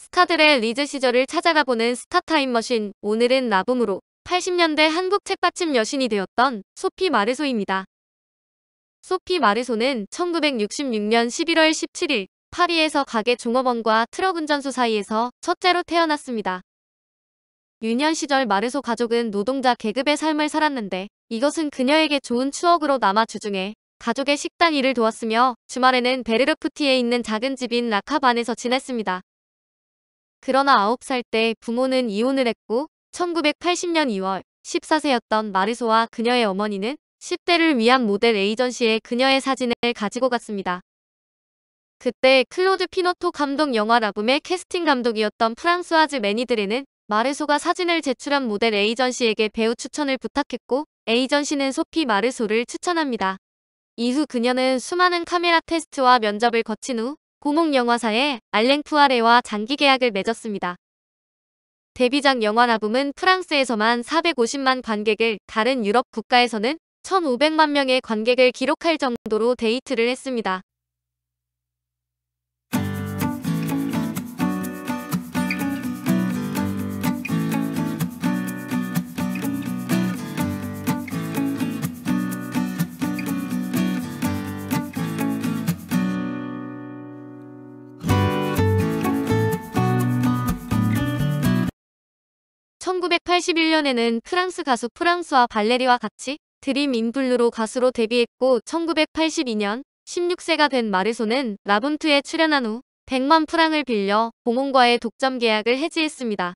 스타들의 리즈 시절을 찾아가 보는 스타 타임머신 오늘은 나붐으로 80년대 한국 책받침 여신이 되었던 소피 마르소입니다. 소피 마르소는 1966년 11월 17일 파리에서 가게 종업원과 트럭 운전수 사이에서 첫째로 태어났습니다. 유년 시절 마르소 가족은 노동자 계급의 삶을 살았는데 이것은 그녀에게 좋은 추억으로 남아 주중에 가족의 식당 일을 도왔으며 주말에는 베르르푸티에 있는 작은 집인 라카반에서 지냈습니다. 그러나 9살 때 부모는 이혼을 했고 1980년 2월 14세였던 마르소와 그녀의 어머니는 10대를 위한 모델 에이전시에 그녀의 사진을 가지고 갔습니다. 그때 클로드 피노토 감독 영화 라붐의 캐스팅 감독이었던 프랑스와즈 매니드레는 마르소가 사진을 제출한 모델 에이전시에게 배우 추천을 부탁했고 에이전시는 소피 마르소를 추천합니다. 이후 그녀는 수많은 카메라 테스트와 면접을 거친 후 고목 영화사에 알랭 푸아레와 장기 계약을 맺었습니다. 데뷔작 영화나붐은 프랑스에서만 450만 관객을 다른 유럽 국가에서는 1,500만 명의 관객을 기록할 정도로 데이트를 했습니다. 1981년에는 프랑스 가수 프랑스와 발레리와 같이 드림 인블루로 가수로 데뷔했고 1982년 16세가 된 마르소는 라분투에 출연한 후 100만 프랑을 빌려 봉온과의 독점 계약을 해지했습니다.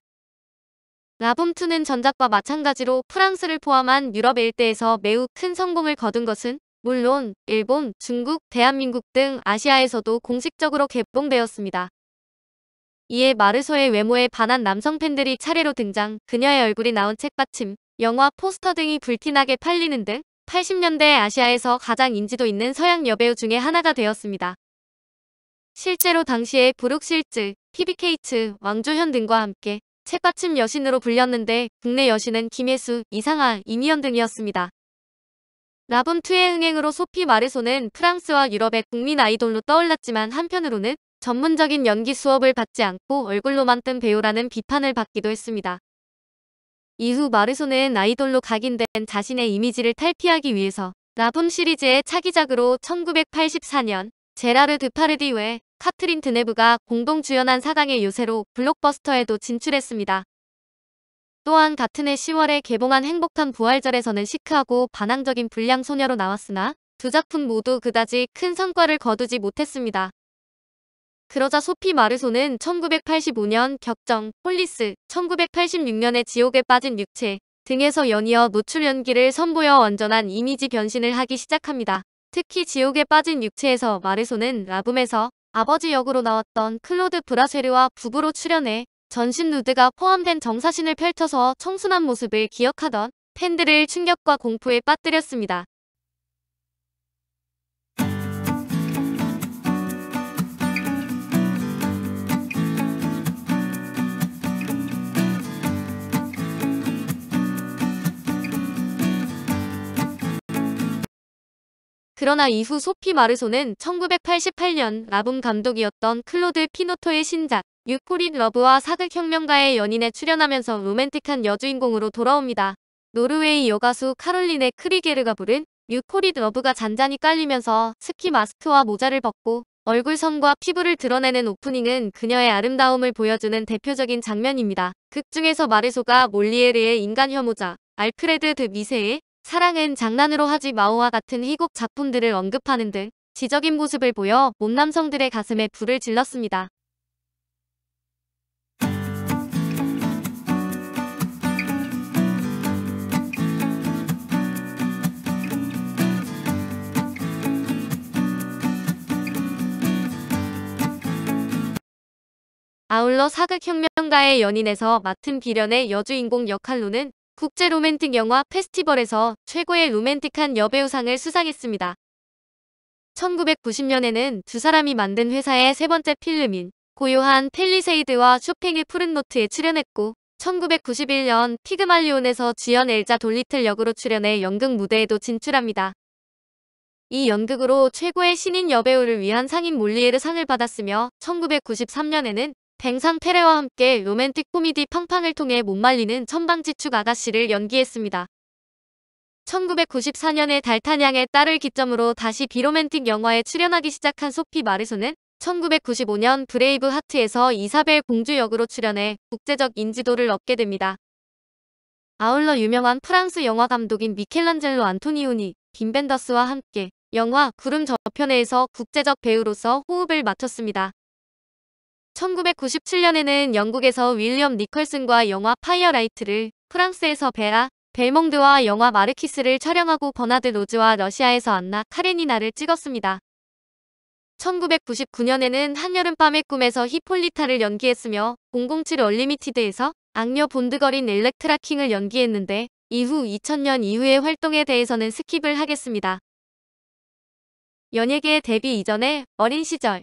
라붐투는 전작과 마찬가지로 프랑스를 포함한 유럽 일대에서 매우 큰 성공을 거둔 것은 물론 일본, 중국, 대한민국 등 아시아에서도 공식적으로 개봉되었습니다. 이에 마르소의 외모에 반한 남성 팬들이 차례로 등장, 그녀의 얼굴이 나온 책받침, 영화 포스터 등이 불티나게 팔리는 등 80년대 아시아에서 가장 인지도 있는 서양 여배우 중에 하나가 되었습니다. 실제로 당시에 브룩실즈, 피비케이츠, 왕조현 등과 함께 책받침 여신으로 불렸는데 국내 여신은 김혜수, 이상아, 이미연 등이었습니다. 라붐2의 흥행으로 소피 마르소는 프랑스와 유럽의 국민 아이돌로 떠올랐지만 한편으로는 전문적인 연기 수업을 받지 않고 얼굴로만 뜬 배우라는 비판을 받기도 했습니다. 이후 마르소는 아이돌로 각인된 자신의 이미지를 탈피하기 위해서 라붐 시리즈의 차기작으로 1984년 제라르 드파르디외 카트린 드네브가 공동 주연한 사강의 요새로 블록버스터에도 진출했습니다. 또한 같은 해 10월에 개봉한 행복한 부활절에서는 시크하고 반항적인 불량 소녀로 나왔으나 두 작품 모두 그다지 큰 성과를 거두지 못했습니다. 그러자 소피 마르소는 1985년 격정, 폴리스, 1986년에 지옥에 빠진 육체 등에서 연이어 노출 연기를 선보여 완전한 이미지 변신을 하기 시작합니다. 특히 지옥에 빠진 육체에서 마르소는 라붐에서 아버지 역으로 나왔던 클로드 브라쉐르와 부부로 출연해 전신 누드가 포함된 정사신을 펼쳐서 청순한 모습을 기억하던 팬들을 충격과 공포에 빠뜨렸습니다. 그러나 이후 소피 마르소는 1988년 라붐 감독이었던 클로드 피노토의 신작 유코린 러브와 사극혁명가의 연인에 출연하면서 로맨틱한 여주인공으로 돌아옵니다. 노르웨이 여가수 카롤린의 크리게르가 부른 유코린 러브가 잔잔히 깔리면서 스키 마스크와 모자를 벗고 얼굴선과 피부를 드러내는 오프닝은 그녀의 아름다움을 보여주는 대표적인 장면입니다. 극 중에서 마르소가 몰리에르의 인간 혐오자 알프레드 드 미세의 사랑은 장난으로 하지 마오와 같은 희곡 작품들을 언급하는 등 지적인 모습을 보여 몸남성들의 가슴에 불을 질렀습니다. 아울러 사극혁명가의 연인에서 맡은 비련의 여주인공 역할로는 국제 로맨틱 영화 페스티벌에서 최고의 로맨틱한 여배우상을 수상했습니다. 1990년에는 두 사람이 만든 회사의 세 번째 필름인 고요한 펠리세이드와 쇼팽의 푸른 노트에 출연했고 1991년 피그말리온에서 주연 엘자 돌리틀 역으로 출연해 연극 무대에도 진출합니다. 이 연극으로 최고의 신인 여배우를 위한 상인 몰리에르 상을 받았으며 1993년에는 뱅상 테레와 함께 로맨틱 코미디 팡팡을 통해 못 말리는 천방지축 아가씨를 연기했습니다. 1994년에 달타냥의 딸을 기점으로 다시 비로맨틱 영화에 출연하기 시작한 소피 마르소는 1995년 브레이브 하트에서 이사벨 공주 역으로 출연해 국제적 인지도를 얻게 됩니다. 아울러 유명한 프랑스 영화 감독인 미켈란젤로 안토니우니 김벤더스와 함께 영화 구름 저편에서 국제적 배우로서 호흡을 맞췄습니다. 1997년에는 영국에서 윌리엄 니컬슨과 영화 파이어라이트를 프랑스에서 베라 벨몽드와 영화 마르키스를 촬영하고 버나드 로즈와 러시아에서 안나 카레니나를 찍었습니다. 1999년에는 한여름밤의 꿈에서 히폴리타를 연기했으며 007 얼리미티드에서 악녀 본드걸인 엘렉트라킹을 연기했는데 이후 2000년 이후의 활동에 대해서는 스킵을 하겠습니다. 연예계 데뷔 이전에 어린 시절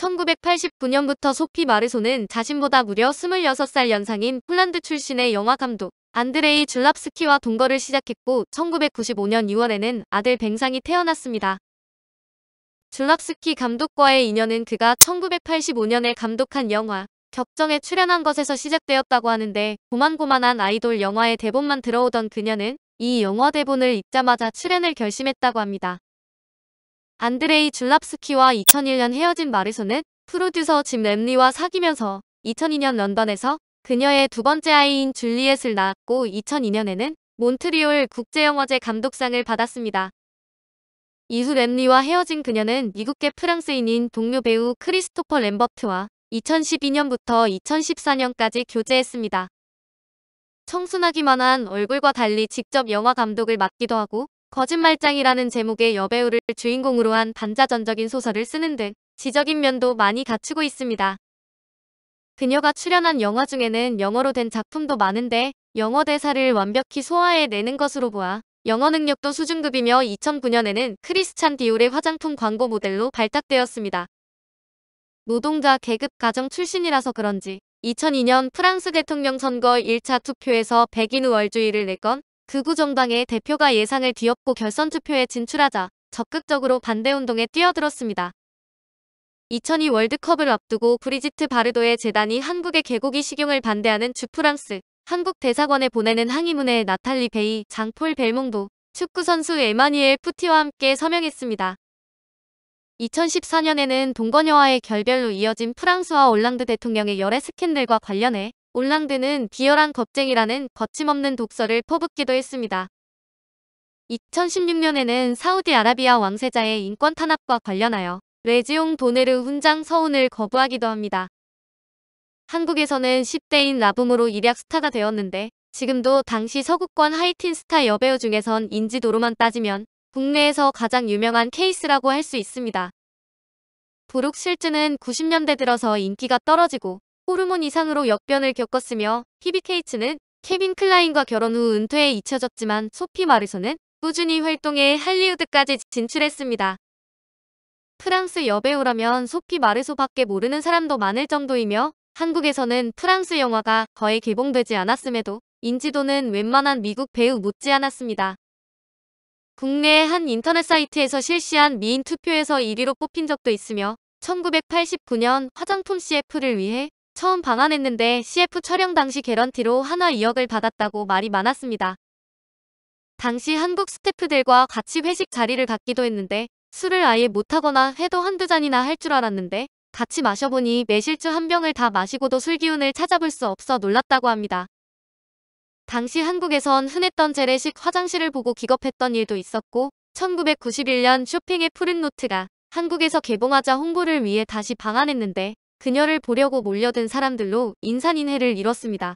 1989년부터 소피 마르소는 자신보다 무려 26살 연상인 폴란드 출신의 영화감독 안드레이 줄랍스키와 동거를 시작했고 1995년 6월에는 아들 뱅상이 태어났습니다. 줄랍스키 감독과의 인연은 그가 1985년에 감독한 영화 격정에 출연한 것에서 시작되었다고 하는데 고만고만한 아이돌 영화의 대본만 들어오던 그녀는 이 영화 대본을 읽자마자 출연을 결심했다고 합니다. 안드레이 줄랍스키와 2001년 헤어진 마르소는 프로듀서 짐 램리와 사귀면서 2002년 런던에서 그녀의 두 번째 아이인 줄리엣을 낳았고 2002년에는 몬트리올 국제영화제 감독상을 받았습니다. 이후 램리와 헤어진 그녀는 미국계 프랑스인인 동료 배우 크리스토퍼 램버트와 2012년부터 2014년까지 교제했습니다. 청순하기만 한 얼굴과 달리 직접 영화 감독을 맡기도 하고 거짓말장이라는 제목의 여배우를 주인공으로 한 반자전적인 소설을 쓰는 등 지적인 면도 많이 갖추고 있습니다. 그녀가 출연한 영화 중에는 영어로 된 작품도 많은데 영어 대사를 완벽히 소화해내는 것으로 보아 영어 능력도 수준급이며 2009년에는 크리스찬 디올의 화장품 광고 모델로 발탁되었습니다. 노동자 계급 가정 출신이라서 그런지 2002년 프랑스 대통령 선거 1차 투표에서 백인 우월주의를 내건 극우 정당의 대표가 예상을 뒤엎고 결선 투표에 진출하자 적극적으로 반대운동에 뛰어들었습니다. 2002 월드컵을 앞두고 브리지트 바르도의 재단이 한국의 개고기 식용을 반대하는 주프랑스 한국 대사관에 보내는 항의문에 나탈리 베이, 장폴 벨몽도, 축구선수 에마니엘 푸티와 함께 서명했습니다. 2014년에는 동거녀와의 결별로 이어진 프랑스와 올랑드 대통령의 열애 스캔들과 관련해 올랑드는 비열한 겁쟁이라는 거침없는 독설을 퍼붓기도 했습니다. 2016년에는 사우디아라비아 왕세자의 인권 탄압과 관련하여 레지옹 도네르 훈장 서훈을 거부하기도 합니다. 한국에서는 10대인 라붐으로 일약 스타가 되었는데 지금도 당시 서구권 하이틴 스타 여배우 중에선 인지도로만 따지면 국내에서 가장 유명한 케이스라고 할 수 있습니다. 브룩 실즈는 90년대 들어서 인기가 떨어지고 호르몬 이상으로 역변을 겪었으며 히비케이츠는 케빈 클라인과 결혼 후 은퇴에 잊혀졌지만 소피 마르소는 꾸준히 활동해 할리우드까지 진출했습니다. 프랑스 여배우라면 소피 마르소밖에 모르는 사람도 많을 정도이며 한국에서는 프랑스 영화가 거의 개봉되지 않았음에도 인지도는 웬만한 미국 배우 못지않았습니다. 국내의 한 인터넷 사이트에서 실시한 미인 투표에서 1위로 뽑힌 적도 있으며 1989년 화장품 CF를 위해 처음 방한했는데 CF 촬영 당시 개런티로 하나 2억을 받았다고 말이 많았습니다. 당시 한국 스태프들과 같이 회식 자리를 갖기도 했는데 술을 아예 못하거나 해도 한두 잔이나 할 줄 알았는데 같이 마셔보니 매실주 한 병을 다 마시고도 술 기운을 찾아볼 수 없어 놀랐다고 합니다. 당시 한국에선 흔했던 재래식 화장실을 보고 기겁했던 일도 있었고 1991년 쇼핑의 푸른 노트가 한국에서 개봉하자 홍보를 위해 다시 방한했는데 그녀를 보려고 몰려든 사람들로 인산인해를 이뤘습니다.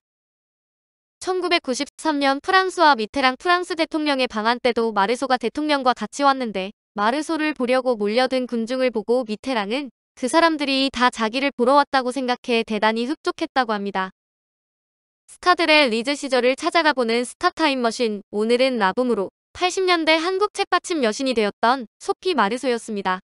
1993년 프랑스와 미테랑 프랑스 대통령의 방한 때도 마르소가 대통령과 같이 왔는데 마르소를 보려고 몰려든 군중을 보고 미테랑은 그 사람들이 다 자기를 보러 왔다고 생각해 대단히 흡족했다고 합니다. 스타들의 리즈 시절을 찾아가 보는 스타 타임머신 오늘은 라붐으로 80년대 한국 책받침 여신이 되었던 소피 마르소였습니다.